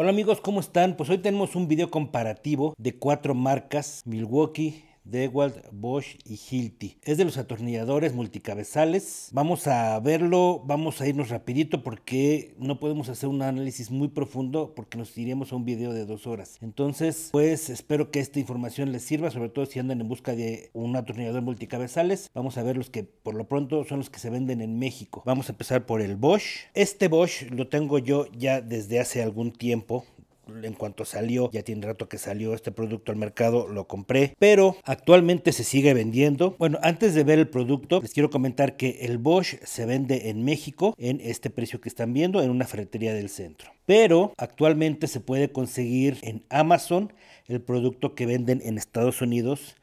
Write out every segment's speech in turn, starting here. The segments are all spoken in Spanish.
Hola amigos, ¿cómo están? Pues hoy tenemos un video comparativo de cuatro marcas, Milwaukee, Dewalt, Bosch y Hilti. Es de los atornilladores multicabezales. Vamos a verlo, vamos a irnos rapidito porque no podemos hacer un análisis muy profundo porque nos iríamos a un video de dos horas. Entonces, pues espero que esta información les sirva, sobre todo si andan en busca de un atornillador multicabezales. Vamos a ver los que por lo pronto son los que se venden en México. Vamos a empezar por el Bosch. Este Bosch lo tengo yo ya desde hace algún tiempo en cuanto salió, ya tiene rato que salió este producto al mercado, lo compré, pero actualmente se sigue vendiendo. Bueno, antes de ver el producto, les quiero comentar que el Bosch se vende en México en este precio que están viendo, en una ferretería del centro. Pero actualmente se puede conseguir en Amazon el producto que venden en Estados Unidos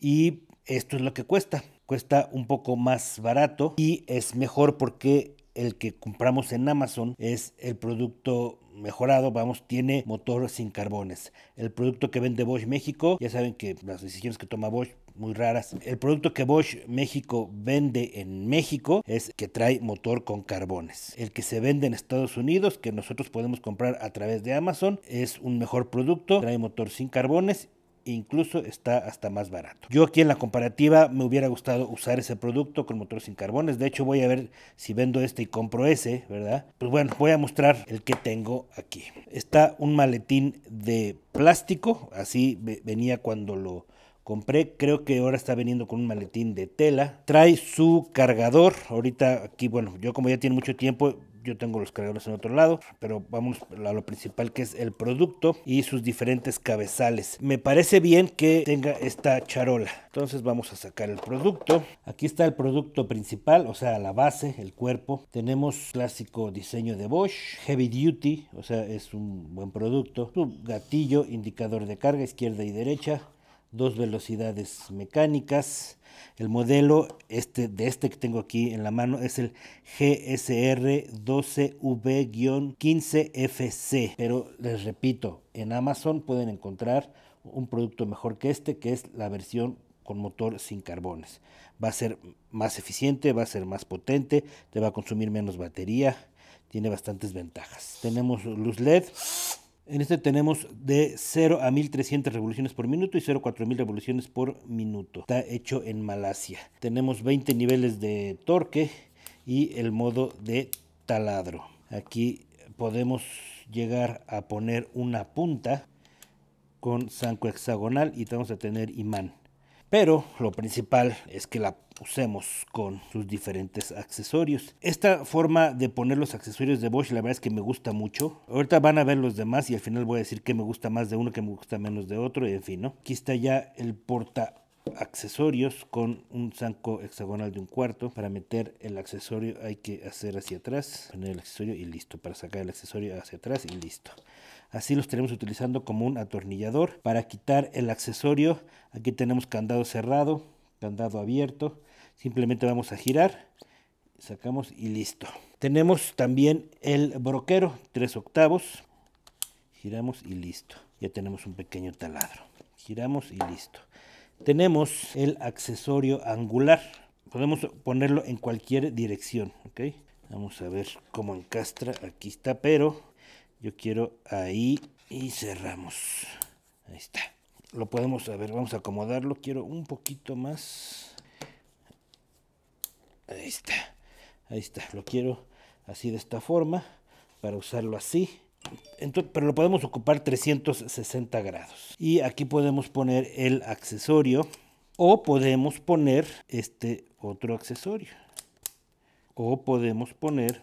y esto es lo que cuesta. Cuesta un poco más barato y es mejor porque el que compramos en Amazon es el producto mejorado, vamos, tiene motor sin carbones. El producto que vende Bosch México, ya saben que las decisiones que toma Bosch muy raras. El producto que Bosch México vende en México es que trae motor con carbones. El que se vende en Estados Unidos, que nosotros podemos comprar a través de Amazon, es un mejor producto, trae motor sin carbones incluso está hasta más barato. Yo aquí en la comparativa me hubiera gustado usar ese producto con motor sin carbones. De hecho, voy a ver si vendo este y compro ese, ¿verdad? Pues bueno, voy a mostrar el que tengo aquí. Está un maletín de plástico, así venía cuando lo compré. Creo que ahora está veniendo con un maletín de tela. Trae su cargador. Ahorita aquí, bueno, yo como ya tiene mucho tiempo, yo tengo los cargadores en otro lado, pero vamos a lo principal que es el producto y sus diferentes cabezales. Me parece bien que tenga esta charola. Entonces vamos a sacar el producto. Aquí está el producto principal, o sea, la base, el cuerpo. Tenemos clásico diseño de Bosch, heavy duty, o sea, es un buen producto. Un gatillo, indicador de carga izquierda y derecha, dos velocidades mecánicas el modelo este, de este que tengo aquí en la mano es el GSR12V-15FC. Pero les repito, en Amazon pueden encontrar un producto mejor que este, que es la versión con motor sin carbones. Va a ser más eficiente, va a ser más potente, te va a consumir menos batería, tiene bastantes ventajas. Tenemos luz LED, en este tenemos de 0 a 1300 revoluciones por minuto y 0 a 4000 revoluciones por minuto. Está hecho en Malasia. Tenemos 20 niveles de torque y el modo de taladro. Aquí podemos llegar a poner una punta con zanco hexagonal y vamos a tener imán. Pero lo principal es que la usemos con sus diferentes accesorios. Esta forma de poner los accesorios de Bosch, la verdad es que me gusta mucho. Ahorita van a ver los demás y al final voy a decir que me gusta más de uno, que me gusta menos de otro, y en fin, ¿no? Aquí está ya el porta accesorios con un zanco hexagonal de un cuarto para meter el accesorio hay que hacer hacia atrás poner el accesorio y listo para sacar el accesorio hacia atrás y listo así los tenemos utilizando como un atornillador para quitar el accesorio aquí tenemos candado cerrado candado abierto Simplemente vamos a girar, sacamos y listo. Tenemos también el broquero, tres octavos. Giramos y listo. Ya tenemos un pequeño taladro. Giramos y listo. Tenemos el accesorio angular. Podemos ponerlo en cualquier dirección. Vamos a ver cómo encastra. Aquí está, pero yo quiero ahí y cerramos. Ahí está. Lo podemos, a ver, vamos a acomodarlo. Quiero un poquito más. Ahí está. Ahí está. Lo quiero así de esta forma para usarlo así. Entonces, pero lo podemos ocupar 360 grados. Y aquí podemos poner el accesorio o podemos poner este otro accesorio. O podemos poner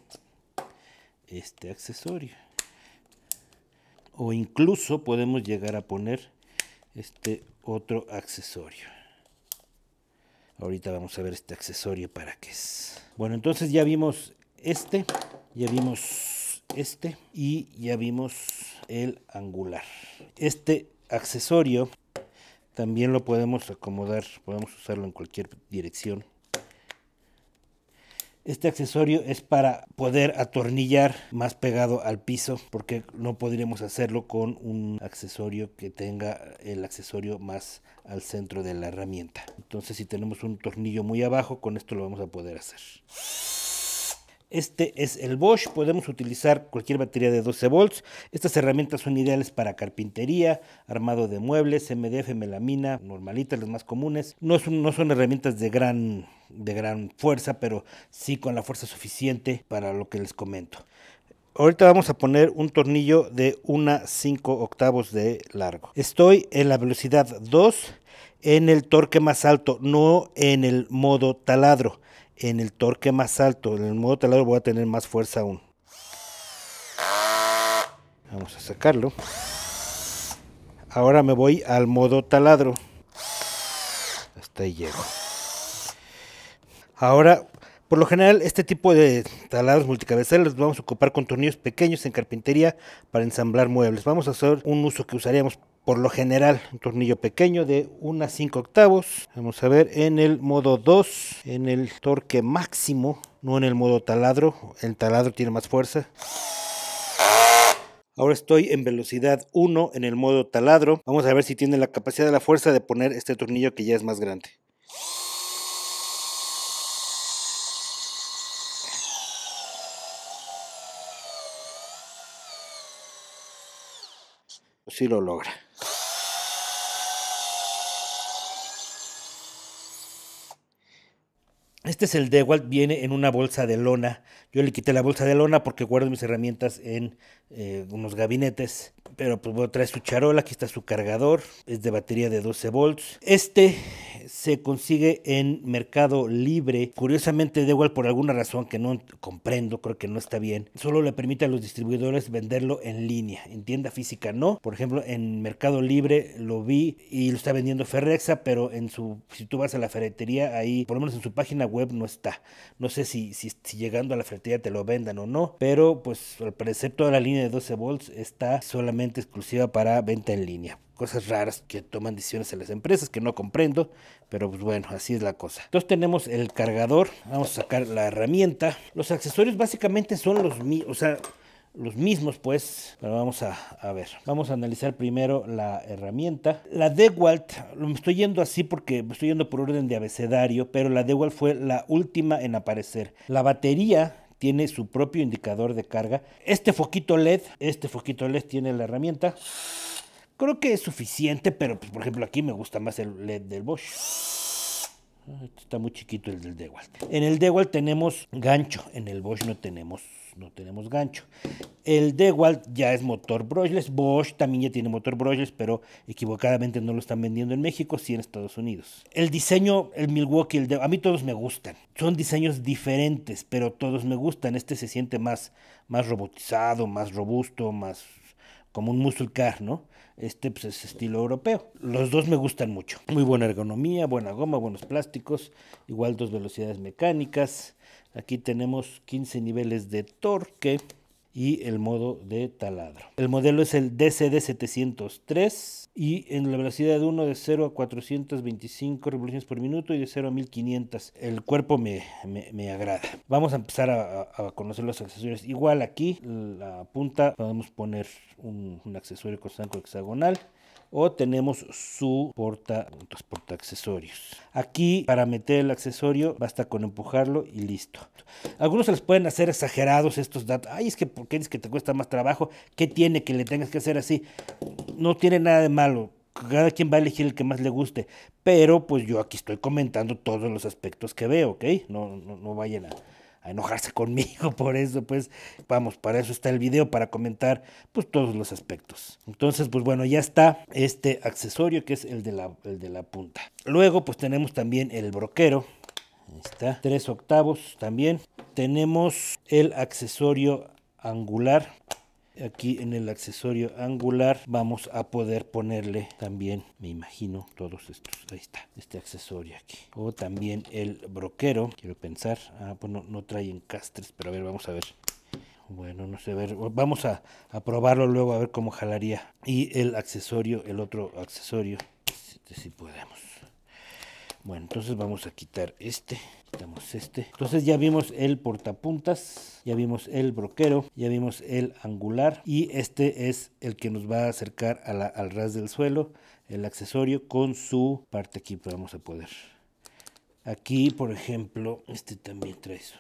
este accesorio. O incluso podemos llegar a poner este otro accesorio. Ahorita vamos a ver este accesorio para qué es. Bueno, entonces ya vimos este, ya vimos este y ya vimos el angular. Este accesorio también lo podemos acomodar, podemos usarlo en cualquier dirección. Este accesorio es para poder atornillar más pegado al piso porque no podríamos hacerlo con un accesorio que tenga el accesorio más al centro de la herramienta. Entonces si tenemos un tornillo muy abajo, con esto lo vamos a poder hacer. Este es el Bosch, podemos utilizar cualquier batería de 12 volts. Estas herramientas son ideales para carpintería, armado de muebles, MDF, melamina, normalitas, las más comunes. No, son, herramientas de gran, fuerza, pero sí con la fuerza suficiente para lo que les comento. Ahorita vamos a poner un tornillo de una 5 octavos de largo. Estoy en la velocidad 2 en el torque más alto, no en el modo taladro en el torque más alto. En el modo taladro voy a tener más fuerza aún. Vamos a sacarlo. Ahora me voy al modo taladro. Hasta ahí llego. Ahora, por lo general, este tipo de taladros multicabezales los vamos a ocupar con tornillos pequeños en carpintería para ensamblar muebles. Vamos a hacer un uso que usaríamos por lo general un tornillo pequeño de 1 a 5 octavos. Vamos a ver en el modo 2, en el torque máximo, no en el modo taladro, el taladro tiene más fuerza. Ahora estoy en velocidad 1 en el modo taladro. Vamos a ver si tiene la capacidad de la fuerza de poner este tornillo que ya es más grande. si lo logra. Este es el Dewalt, viene en una bolsa de lona. Yo le quité la bolsa de lona porque guardo mis herramientas en eh, unos gabinetes. Pero pues a trae su charola, aquí está su cargador, es de batería de 12 volts. Este se consigue en Mercado Libre. Curiosamente, de igual por alguna razón que no comprendo, creo que no está bien. Solo le permite a los distribuidores venderlo en línea. En tienda física no. Por ejemplo, en Mercado Libre lo vi y lo está vendiendo Ferrexa, pero en su, si tú vas a la ferretería, ahí, por lo menos en su página web no está. No sé si, si, si llegando a la ferretería te lo vendan o no, pero pues al parecer toda la línea de 12 volts está solamente exclusiva para venta en línea cosas raras que toman decisiones en las empresas que no comprendo, pero pues bueno, así es la cosa. Entonces tenemos el cargador, vamos a sacar la herramienta. Los accesorios básicamente son los mismos, o sea, los mismos pues, pero vamos a, ver. Vamos a analizar primero la herramienta. La Dewalt, lo estoy yendo así porque me estoy yendo por orden de abecedario, pero la Dewalt fue la última en aparecer. La batería tiene su propio indicador de carga. Este foquito LED, este foquito LED tiene la herramienta. Creo que es suficiente, pero pues, por ejemplo aquí me gusta más el LED del Bosch. Este está muy chiquito el del Dewalt. En el Dewalt tenemos gancho, en el Bosch no tenemos no tenemos gancho. El Dewalt ya es motor brushless, Bosch también ya tiene motor brushless, pero equivocadamente no lo están vendiendo en México, sí en Estados Unidos. El diseño, el Milwaukee, el Dewalt, a mí todos me gustan. Son diseños diferentes, pero todos me gustan. Este se siente más, más robotizado, más robusto, más como un muscle car, ¿no? Este pues, es estilo europeo. Los dos me gustan mucho. Muy buena ergonomía, buena goma, buenos plásticos, igual dos velocidades mecánicas. Aquí tenemos 15 niveles de torque y el modo de taladro. El modelo es el DCD-703 y en la velocidad de 1 de 0 a 425 revoluciones por minuto y de 0 a 1500. El cuerpo me, agrada. Vamos a empezar a, conocer los accesorios. Igual aquí, la punta, podemos poner un, accesorio con hexagonal o tenemos su porta, accesorios. Aquí para meter el accesorio basta con empujarlo y listo. Algunos se les pueden hacer exagerados estos datos. Ay, es que ¿por qué es que te cuesta más trabajo? ¿Qué tiene que le tengas que hacer así? No tiene nada de malo cada quien va a elegir el que más le guste. Pero pues yo aquí estoy comentando todos los aspectos que veo, ¿ok? No, no, no vayan a, a enojarse conmigo por eso, pues vamos, para eso está el video, para comentar pues todos los aspectos. Entonces, pues bueno, ya está este accesorio que es el de la, el de la punta. Luego, pues tenemos también el broquero, Ahí está, tres octavos también. Tenemos el accesorio angular aquí en el accesorio angular vamos a poder ponerle también me imagino todos estos ahí está este accesorio aquí o también el broquero quiero pensar ah pues no, no trae encastres pero a ver vamos a ver bueno, no sé, ver, vamos a, probarlo luego a ver cómo jalaría. Y el accesorio, el otro accesorio, si este podemos. Bueno, entonces vamos a quitar este. Quitamos este. Entonces ya vimos el portapuntas, ya vimos el broquero, ya vimos el angular y este es el que nos va a acercar al ras del suelo, el accesorio con su parte aquí, pues, vamos a poder. Aquí, por ejemplo, este también trae eso.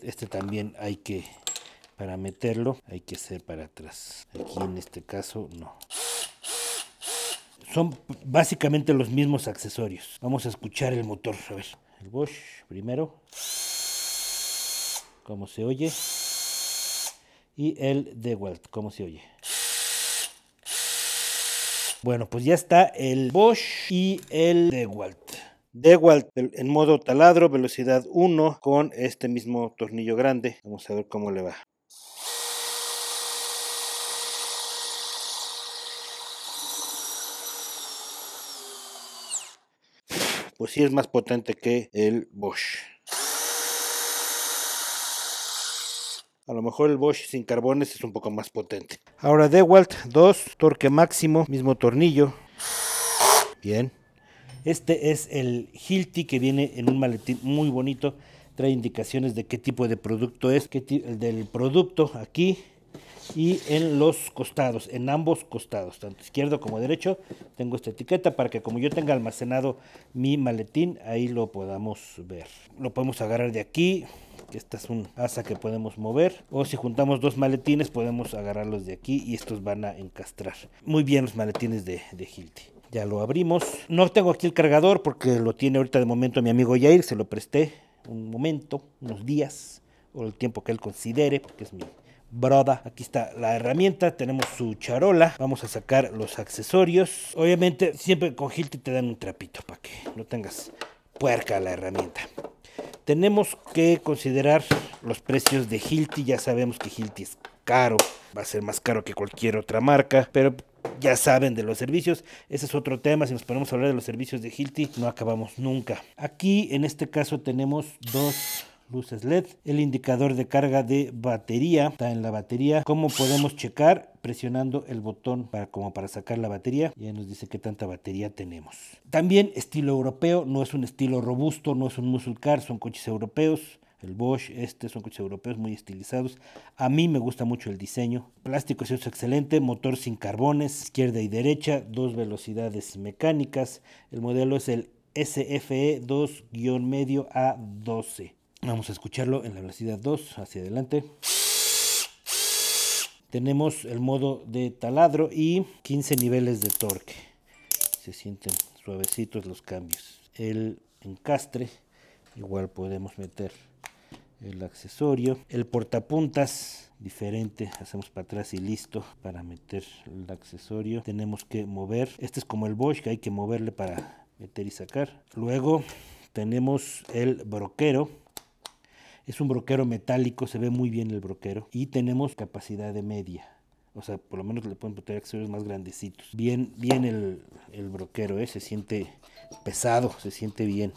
Este también hay que, para meterlo, hay que hacer para atrás. Aquí en este caso, no son básicamente los mismos accesorios. Vamos a escuchar el motor, a El Bosch primero. Como se oye. Y el DeWalt, cómo se oye. Bueno, pues ya está el Bosch y el DeWalt. DeWalt en modo taladro, velocidad 1, con este mismo tornillo grande. Vamos a ver cómo le va. pues sí es más potente que el Bosch. A lo mejor el Bosch sin carbones es un poco más potente. Ahora Dewalt 2, torque máximo, mismo tornillo. Bien. Este es el Hilti que viene en un maletín muy bonito. Trae indicaciones de qué tipo de producto es, del producto aquí y en los costados, en ambos costados, tanto izquierdo como derecho, tengo esta etiqueta para que como yo tenga almacenado mi maletín, ahí lo podamos ver. Lo podemos agarrar de aquí, que esta es un asa que podemos mover, o si juntamos dos maletines podemos agarrarlos de aquí y estos van a encastrar. Muy bien los maletines de, de Hilti. Ya lo abrimos. No tengo aquí el cargador porque lo tiene ahorita de momento mi amigo Yair, se lo presté un momento, unos días, o el tiempo que él considere, porque es mi broda. Aquí está la herramienta, tenemos su charola, vamos a sacar los accesorios. Obviamente siempre con Hilti te dan un trapito para que no tengas puerca la herramienta. Tenemos que considerar los precios de Hilti, ya sabemos que Hilti es caro, va a ser más caro que cualquier otra marca, pero ya saben de los servicios. Ese es otro tema. Si nos ponemos a hablar de los servicios de Hilti, no acabamos nunca. Aquí, en este caso, tenemos dos luces LED, el indicador de carga de batería, está en la batería, cómo podemos checar presionando el botón para, como para sacar la batería. Ya nos dice qué tanta batería tenemos. También estilo europeo, no es un estilo robusto, no es un muscle car, son coches europeos. El Bosch, este son coches europeos muy estilizados. A mí me gusta mucho el diseño. Plástico es excelente, motor sin carbones, izquierda y derecha, dos velocidades mecánicas. El modelo es el SFE 2-medio A12. Vamos a escucharlo en la velocidad 2, hacia adelante. Tenemos el modo de taladro y 15 niveles de torque. Se sienten suavecitos los cambios. El encastre, igual podemos meter el accesorio, el portapuntas diferente, hacemos para atrás y listo para meter el accesorio. Tenemos que mover, este es como el Bosch que hay que moverle para meter y sacar. Luego tenemos el broquero es un broquero metálico, se ve muy bien el broquero. Y tenemos capacidad de media. O sea, por lo menos le pueden poner accesorios más grandecitos. Bien, bien el, broquero, ¿eh? se siente pesado, se siente bien.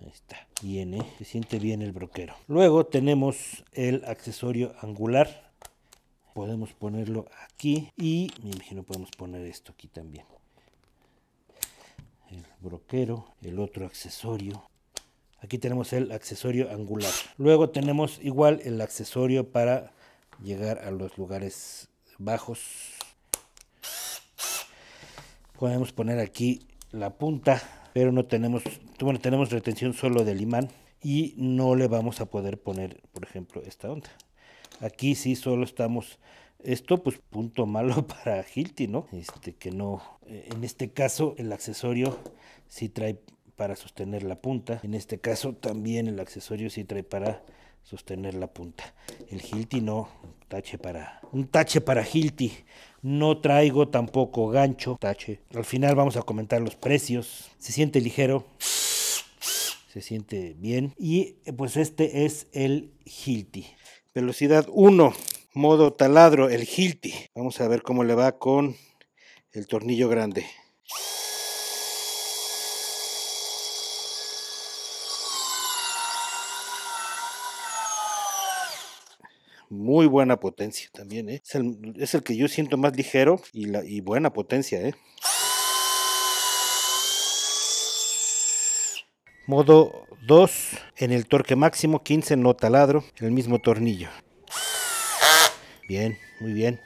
Ahí está. Bien, ¿eh? se siente bien el broquero. Luego tenemos el accesorio angular. Podemos ponerlo aquí y me imagino podemos poner esto aquí también. El broquero, el otro accesorio. Aquí tenemos el accesorio angular. Luego tenemos igual el accesorio para llegar a los lugares bajos. Podemos poner aquí la punta, pero no tenemos, bueno, tenemos retención solo del imán y no le vamos a poder poner, por ejemplo, esta onda. Aquí sí solo estamos esto pues punto malo para Hilti, ¿no? Este que no eh, en este caso el accesorio sí trae para sostener la punta. En este caso también el accesorio sí trae para sostener la punta. El Hilti no, tache para un tache para Hilti. No traigo tampoco gancho, tache. Al final vamos a comentar los precios. Se siente ligero. Se siente bien y eh, pues este es el Hilti. Velocidad 1, modo taladro, el Hilti. Vamos a ver cómo le va con el tornillo grande. muy buena potencia también, ¿eh? es, el, que yo siento más ligero y, buena potencia, ¿eh? Modo 2, en el torque máximo 15 no taladro, el mismo tornillo. Bien, muy bien.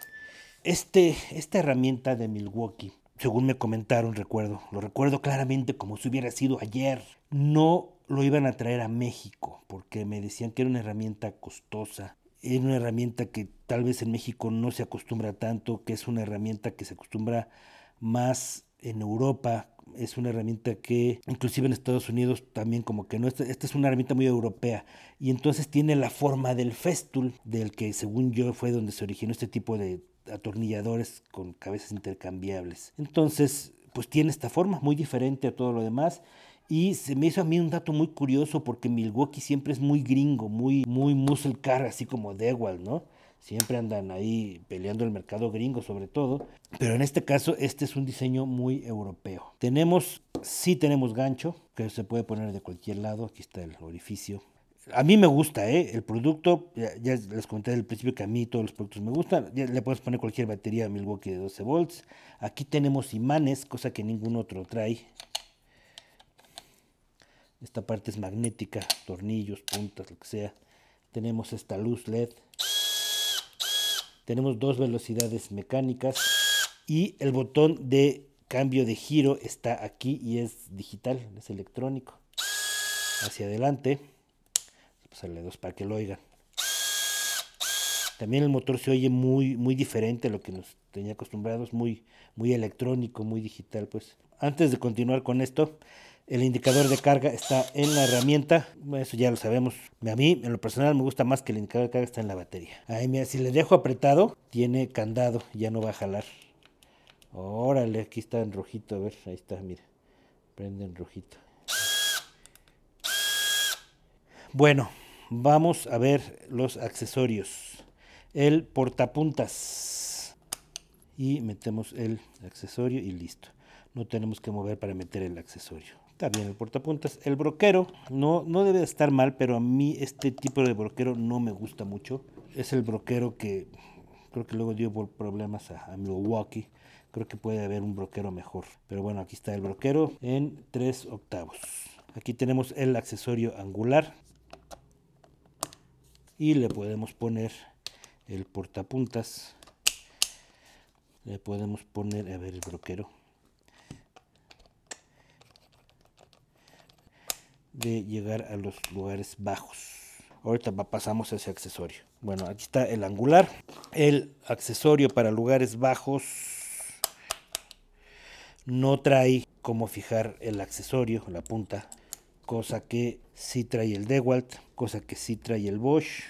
Este, esta herramienta de Milwaukee, según me comentaron, recuerdo, lo recuerdo claramente como si hubiera sido ayer. No lo iban a traer a México porque me decían que era una herramienta costosa es una herramienta que tal vez en México no se acostumbra tanto, que es una herramienta que se acostumbra más en Europa, es una herramienta que inclusive en Estados Unidos también como que no, esta, es una herramienta muy europea y entonces tiene la forma del festool, del que según yo fue donde se originó este tipo de atornilladores con cabezas intercambiables. Entonces, pues tiene esta forma muy diferente a todo lo demás y se me hizo a mí un dato muy curioso porque Milwaukee siempre es muy gringo, muy, muy muscle car, así como Dewalt, ¿no? Siempre andan ahí peleando el mercado gringo sobre todo. Pero en este caso, este es un diseño muy europeo. Tenemos, sí tenemos gancho, que se puede poner de cualquier lado. Aquí está el orificio. A mí me gusta, ¿eh? El producto, ya, les conté al principio que a mí todos los productos me gustan. le puedes poner cualquier batería a Milwaukee de 12 volts. Aquí tenemos imanes, cosa que ningún otro trae esta parte es magnética, tornillos, puntas, lo que sea. Tenemos esta luz LED. Tenemos dos velocidades mecánicas y el botón de cambio de giro está aquí y es digital, es electrónico. Hacia adelante. Pues dos para que lo oigan. También el motor se oye muy, muy diferente a lo que nos tenía acostumbrados, muy, muy electrónico, muy digital. Pues antes de continuar con esto, el indicador de carga está en la herramienta. Eso ya lo sabemos. A mí, en lo personal, me gusta más que el indicador de carga está en la batería. Ahí, mira, si le dejo apretado, tiene candado. Ya no va a jalar. Órale, aquí está en rojito. A ver, ahí está, mira. Prende en rojito. Bueno, vamos a ver los accesorios. El portapuntas. Y metemos el accesorio y listo. No tenemos que mover para meter el accesorio. Está bien, el portapuntas. El broquero no, no debe estar mal, pero a mí este tipo de broquero no me gusta mucho. Es el broquero que creo que luego dio problemas a, a Milwaukee. Creo que puede haber un broquero mejor. Pero bueno, aquí está el broquero en 3 octavos. Aquí tenemos el accesorio angular. Y le podemos poner el portapuntas. Le podemos poner, a ver, el broquero de llegar a los lugares bajos. Ahorita pasamos a ese accesorio. Bueno, aquí está el angular. El accesorio para lugares bajos no trae cómo fijar el accesorio, la punta, cosa que sí trae el Dewalt, cosa que sí trae el Bosch.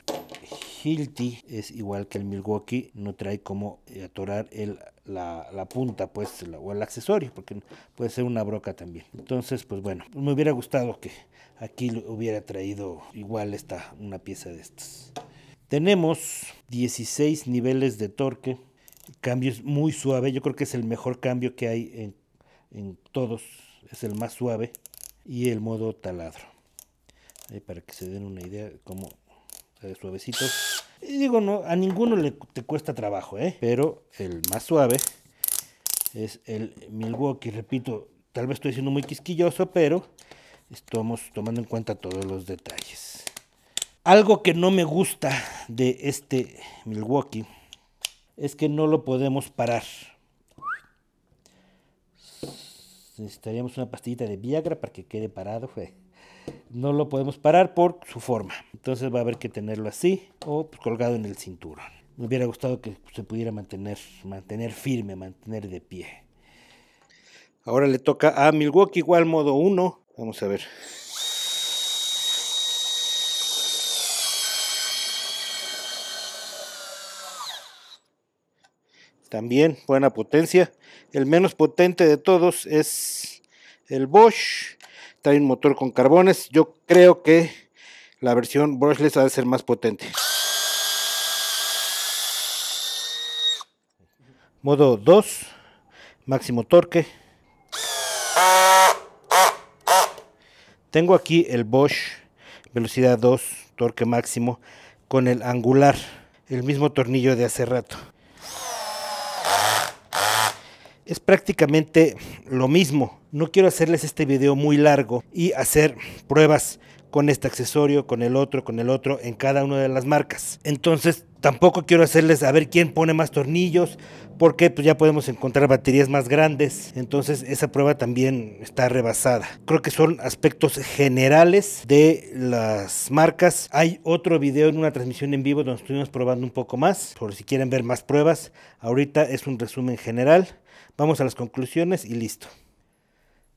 Hilti es igual que el Milwaukee, no trae como eh, atorar la, punta pues, o el accesorio, porque puede ser una broca también. Entonces, pues bueno, me hubiera gustado que aquí hubiera traído igual esta, una pieza de estas. Tenemos 16 niveles de torque, cambio es muy suave, yo creo que es el mejor cambio que hay en, en todos, es el más suave y el modo taladro. Ahí para que se den una idea cómo suavecitos. digo, no, a ninguno le te cuesta trabajo, ¿eh? Pero el más suave es el Milwaukee, repito, tal vez estoy siendo muy quisquilloso, pero estamos tomando en cuenta todos los detalles. Algo que no me gusta de este Milwaukee es que no lo podemos parar. Necesitaríamos una pastillita de Viagra para que quede parado, fue no lo podemos parar por su forma. Entonces va a haber que tenerlo así o pues, colgado en el cinturón. Me hubiera gustado que se pudiera mantener, mantener firme, mantener de pie. Ahora le toca a Milwaukee igual modo 1. Vamos a ver. También buena potencia. El menos potente de todos es el Bosch hay un motor con carbones. Yo creo que la versión brushless va a ser más potente. Modo 2, máximo torque. Tengo aquí el Bosch, velocidad 2, torque máximo, con el angular, el mismo tornillo de hace rato es prácticamente lo mismo. No quiero hacerles este video muy largo y hacer pruebas con este accesorio, con el otro, con el otro, en cada una de las marcas. Entonces, tampoco quiero hacerles a ver quién pone más tornillos, porque pues ya podemos encontrar baterías más grandes. Entonces, esa prueba también está rebasada. Creo que son aspectos generales de las marcas. Hay otro video en una transmisión en vivo donde estuvimos probando un poco más, por si quieren ver más pruebas. Ahorita es un resumen general. Vamos a las conclusiones y listo.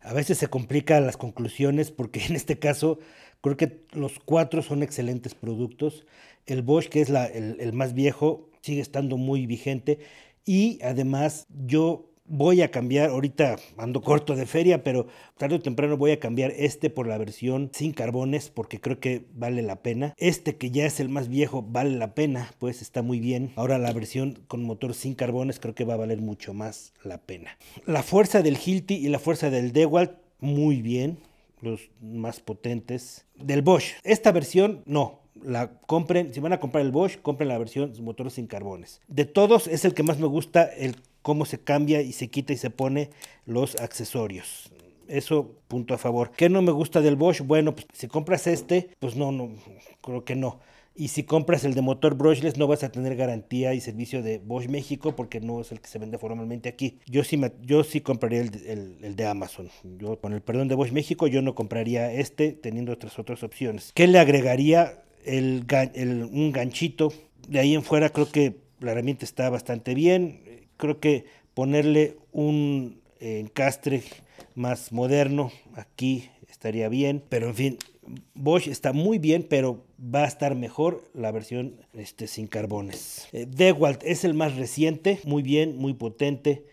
A veces se complican las conclusiones porque en este caso creo que los cuatro son excelentes productos. El Bosch, que es el, el más viejo, sigue estando muy vigente y además yo voy a cambiar, ahorita ando corto de feria, pero tarde o temprano voy a cambiar este por la versión sin carbones porque creo que vale la pena. Este que ya es el más viejo vale la pena, pues está muy bien. Ahora la versión con motor sin carbones creo que va a valer mucho más la pena. La fuerza del Hilti y la fuerza del Dewalt, muy bien. Los más potentes del Bosch. Esta versión no, la compren, si van a comprar el Bosch, compren la versión motor sin carbones. De todos es el que más me gusta el cómo se cambia y se quita y se pone los accesorios. Eso punto a favor. ¿Qué no me gusta del Bosch? Bueno, pues si compras este, pues no, no, creo que no. Y si compras el de motor brushless no vas a tener garantía y servicio de Bosch México porque no es el que se vende formalmente aquí. Yo sí, yo sí compraría el, el, el, de Amazon. Yo con el perdón de Bosch México yo no compraría este teniendo otras otras opciones. ¿Qué le agregaría? el, un ganchito. De ahí en fuera creo que la herramienta está bastante bien. Creo que ponerle un encastre más moderno aquí estaría bien. Pero en fin, Bosch está muy bien, pero va a estar mejor la versión este, sin carbones. Eh, Dewalt es el más reciente, muy bien, muy potente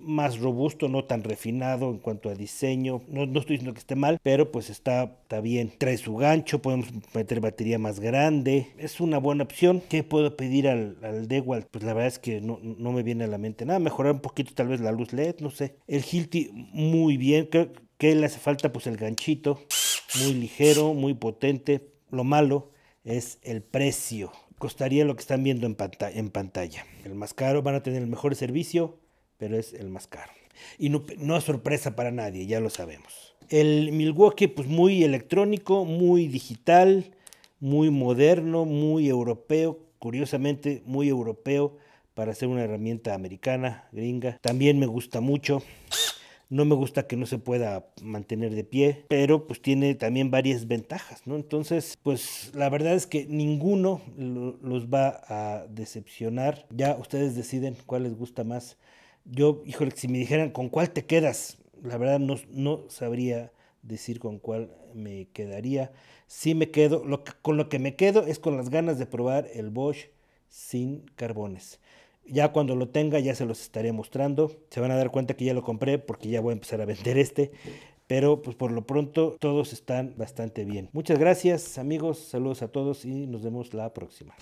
más robusto, no tan refinado en cuanto a diseño. No, estoy diciendo que esté mal, pero pues está, está, bien. Trae su gancho, podemos meter batería más grande. Es una buena opción. ¿Qué puedo pedir al, al Dewalt? Pues la verdad es que no, me viene a la mente nada. Mejorar un poquito tal vez la luz LED, no sé. El Hilti muy bien. ¿Qué que le hace falta pues el ganchito. Muy ligero, muy potente. Lo malo es el precio. Costaría lo que están viendo en, en pantalla. El más caro van a tener el mejor servicio pero es el más caro. Y no, es sorpresa para nadie, ya lo sabemos. El Milwaukee, pues muy electrónico, muy digital, muy moderno, muy europeo, curiosamente muy europeo para ser una herramienta americana, gringa. También me gusta mucho. No me gusta que no se pueda mantener de pie, pero pues tiene también varias ventajas, ¿no? Entonces, pues la verdad es que ninguno los va a decepcionar. Ya ustedes deciden cuál les gusta más yo, híjole, si me dijeran con cuál te quedas, la verdad no, sabría decir con cuál me quedaría. si me quedo, lo que, con lo que me quedo es con las ganas de probar el Bosch sin carbones. Ya cuando lo tenga ya se los estaré mostrando. Se van a dar cuenta que ya lo compré porque ya voy a empezar a vender este. Pero pues por lo pronto todos están bastante bien. Muchas gracias amigos, saludos a todos y nos vemos la próxima.